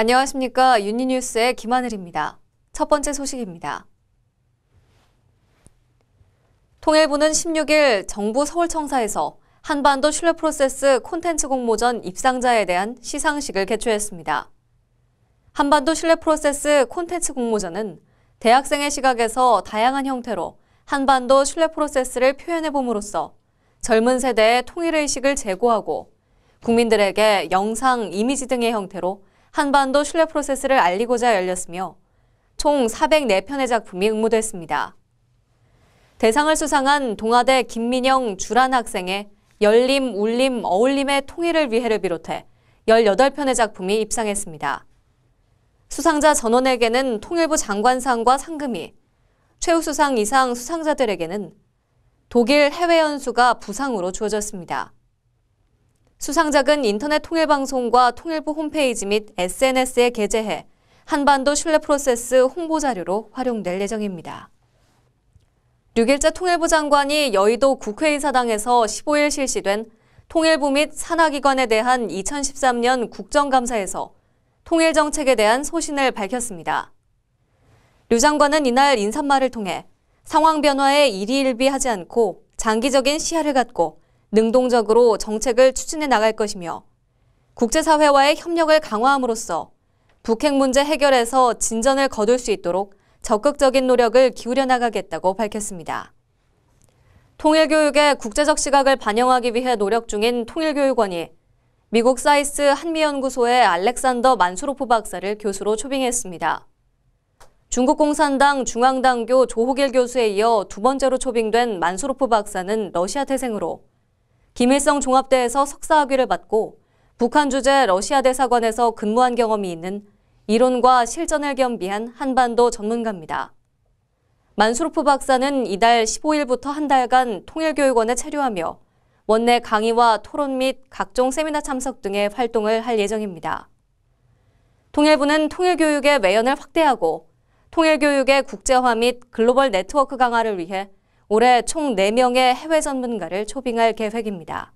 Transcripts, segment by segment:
안녕하십니까. 유니뉴스의 김하늘입니다. 첫 번째 소식입니다. 통일부는 16일 정부 서울청사에서 한반도 신뢰 프로세스 콘텐츠 공모전 입상자에 대한 시상식을 개최했습니다. 한반도 신뢰 프로세스 콘텐츠 공모전은 대학생의 시각에서 다양한 형태로 한반도 신뢰 프로세스를 표현해봄으로써 젊은 세대의 통일의식을 제고하고 국민들에게 영상, 이미지 등의 형태로 한반도 신뢰 프로세스를 알리고자 열렸으며 총 404편의 작품이 응모됐습니다. 대상을 수상한 동아대 김민영 주란 학생의 열림, 울림, 어울림의 통일을 위해를 비롯해 18편의 작품이 입상했습니다. 수상자 전원에게는 통일부 장관상과 상금이, 최우수상 이상 수상자들에게는 독일 해외연수가 부상으로 주어졌습니다. 수상작은 인터넷 통일방송과 통일부 홈페이지 및 SNS에 게재해 한반도 신뢰 프로세스 홍보 자료로 활용될 예정입니다. 6일자 통일부 장관이 여의도 국회의사당에서 15일 실시된 통일부 및 산하기관에 대한 2013년 국정감사에서 통일정책에 대한 소신을 밝혔습니다. 류 장관은 이날 인사말을 통해 상황 변화에 일희일비하지 않고 장기적인 시야를 갖고 능동적으로 정책을 추진해 나갈 것이며 국제사회와의 협력을 강화함으로써 북핵 문제 해결에서 진전을 거둘 수 있도록 적극적인 노력을 기울여 나가겠다고 밝혔습니다. 통일교육의 국제적 시각을 반영하기 위해 노력 중인 통일교육원이 미국 사이스 한미연구소의 알렉산더 만수로프 박사를 교수로 초빙했습니다. 중국 공산당 중앙당교 조호길 교수에 이어 두 번째로 초빙된 만수로프 박사는 러시아 태생으로 김일성 종합대에서 석사학위를 받고 북한 주재 러시아 대사관에서 근무한 경험이 있는 이론과 실전을 겸비한 한반도 전문가입니다. 만수로프 박사는 이달 15일부터 한 달간 통일교육원에 체류하며 원내 강의와 토론 및 각종 세미나 참석 등의 활동을 할 예정입니다. 통일부는 통일교육의 매연을 확대하고 통일교육의 국제화 및 글로벌 네트워크 강화를 위해 올해 총 4명의 해외 전문가를 초빙할 계획입니다.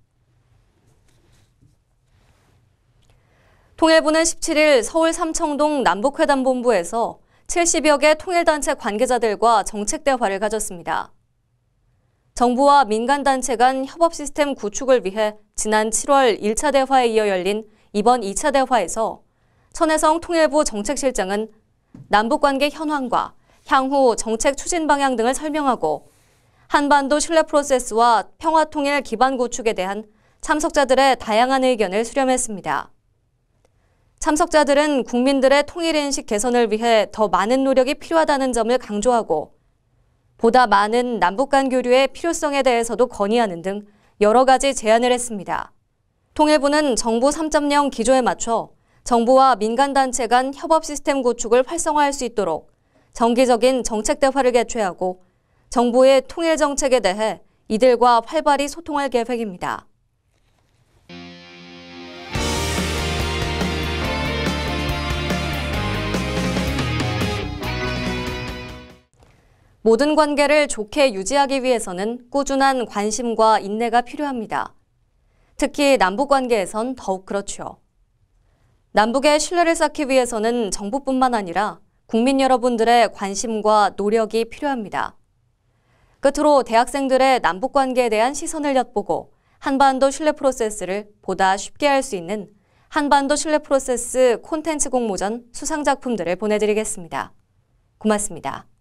통일부는 17일 서울 삼청동 남북회담본부에서 70여 개 통일단체 관계자들과 정책 대화를 가졌습니다. 정부와 민간단체 간 협업 시스템 구축을 위해 지난 7월 1차 대화에 이어 열린 이번 2차 대화에서 천혜성 통일부 정책실장은 남북관계 현황과 향후 정책 추진 방향 등을 설명하고 한반도 신뢰 프로세스와 평화통일 기반 구축에 대한 참석자들의 다양한 의견을 수렴했습니다. 참석자들은 국민들의 통일인식 개선을 위해 더 많은 노력이 필요하다는 점을 강조하고 보다 많은 남북 간 교류의 필요성에 대해서도 건의하는 등 여러 가지 제안을 했습니다. 통일부는 정부 3.0 기조에 맞춰 정부와 민간단체 간 협업 시스템 구축을 활성화할 수 있도록 정기적인 정책 대화를 개최하고 정부의 통일 정책에 대해 이들과 활발히 소통할 계획입니다. 모든 관계를 좋게 유지하기 위해서는 꾸준한 관심과 인내가 필요합니다. 특히 남북 관계에선 더욱 그렇죠. 남북의 신뢰를 쌓기 위해서는 정부뿐만 아니라 국민 여러분들의 관심과 노력이 필요합니다. 끝으로 대학생들의 남북 관계에 대한 시선을 엿보고 한반도 신뢰 프로세스를 보다 쉽게 할 수 있는 한반도 신뢰 프로세스 콘텐츠 공모전 수상 작품들을 보내드리겠습니다. 고맙습니다.